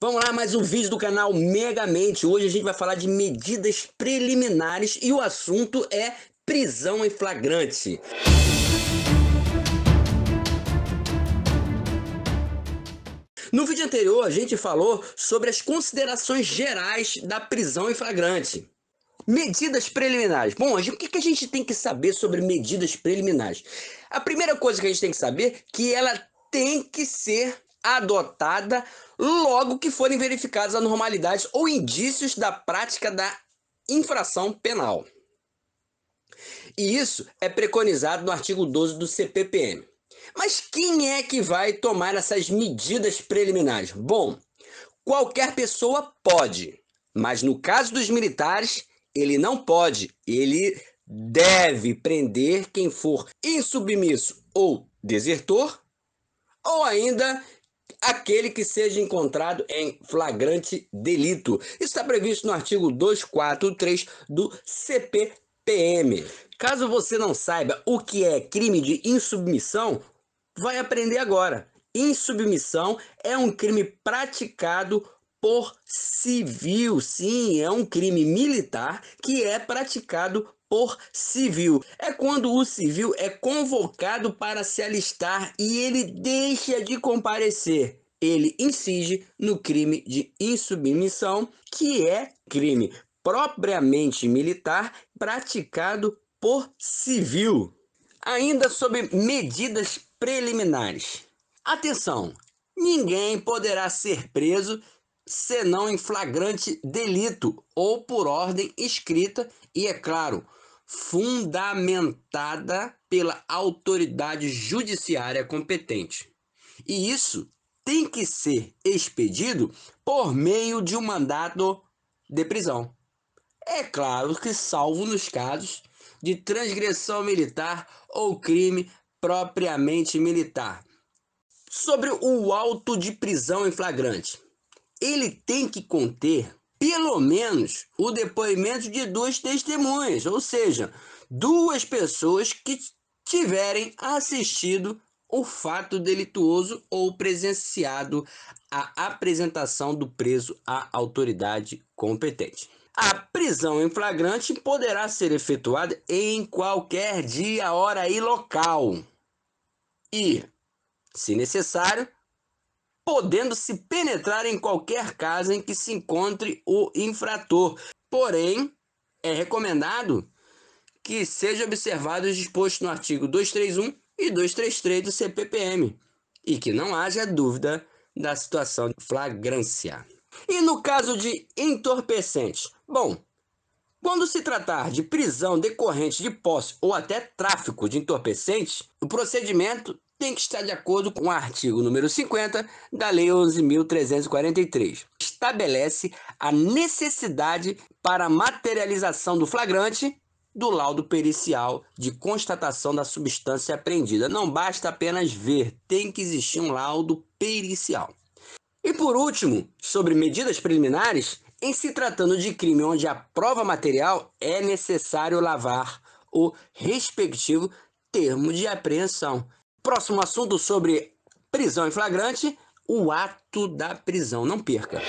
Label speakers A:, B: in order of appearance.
A: Vamos lá, mais um vídeo do canal Megamente. Hoje a gente vai falar de medidas preliminares e o assunto é prisão em flagrante. No vídeo anterior, a gente falou sobre as considerações gerais da prisão em flagrante. Medidas preliminares. Bom, o que a gente tem que saber sobre medidas preliminares? A primeira coisa que a gente tem que saber é que ela tem que ser adotada logo que forem verificadas anormalidades ou indícios da prática da infração penal. E isso é preconizado no artigo 12 do CPPM. Mas quem é que vai tomar essas medidas preliminares? Bom, qualquer pessoa pode, mas no caso dos militares, ele não pode, ele deve prender quem for insubmisso ou desertor, ou ainda aquele que seja encontrado em flagrante delito. Isso está previsto no artigo 243 do CPPM. Caso você não saiba o que é crime de insubmissão, vai aprender agora. Insubmissão é um crime praticado por civil. Sim, é um crime militar que é praticado por civil. É quando o civil é convocado para se alistar e ele deixa de comparecer. Ele incide no crime de insubmissão, que é crime propriamente militar praticado por civil. Ainda sobre medidas preliminares. Atenção, ninguém poderá ser preso senão em flagrante delito ou por ordem escrita e, é claro, fundamentada pela autoridade judiciária competente. E isso tem que ser expedido por meio de um mandato de prisão. É claro que, salvo nos casos de transgressão militar ou crime propriamente militar. Sobre o auto de prisão em flagrante, ele tem que conter pelo menos o depoimento de duas testemunhas, ou seja, duas pessoas que tiverem assistido o fato delituoso ou presenciado a apresentação do preso à autoridade competente. A prisão em flagrante poderá ser efetuada em qualquer dia, hora e local. E, se necessário, podendo se penetrar em qualquer casa em que se encontre o infrator. Porém, é recomendado que seja observado o disposto no artigo 231 e 233 do CPPM e que não haja dúvida da situação de flagrância. E no caso de entorpecentes? Bom, quando se tratar de prisão decorrente de posse ou até tráfico de entorpecentes, o procedimento tem que estar de acordo com o artigo número 50 da Lei 11.343. Estabelece a necessidade para a materialização do flagrante do laudo pericial de constatação da substância apreendida. Não basta apenas ver, tem que existir um laudo pericial. E por último, sobre medidas preliminares, em se tratando de crime onde a prova material é necessário lavar o respectivo termo de apreensão. Próximo assunto sobre prisão em flagrante: o ato da prisão. Não perca.